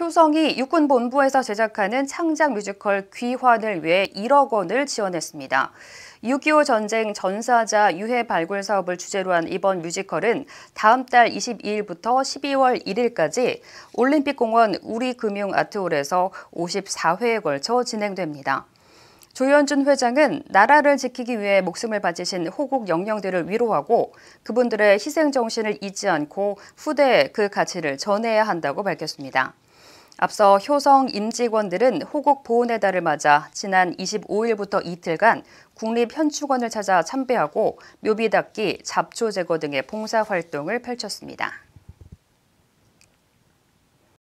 효성이 육군본부에서 제작하는 창작 뮤지컬 귀환을 위해 1억 원을 지원했습니다. 6.25 전쟁 전사자 유해 발굴 사업을 주제로 한 이번 뮤지컬은 다음 달 22일부터 12월 1일까지 올림픽공원 우리금융아트홀에서 54회에 걸쳐 진행됩니다. 조현준 회장은 나라를 지키기 위해 목숨을 바치신 호국 영령들을 위로하고 그분들의 희생정신을 잊지 않고 후대에 그 가치를 전해야 한다고 밝혔습니다. 앞서 효성 임직원들은 호국 보훈의달을 맞아 지난 25일부터 이틀간 국립현충원을 찾아 참배하고 묘비 닦기, 잡초 제거 등의 봉사활동을 펼쳤습니다.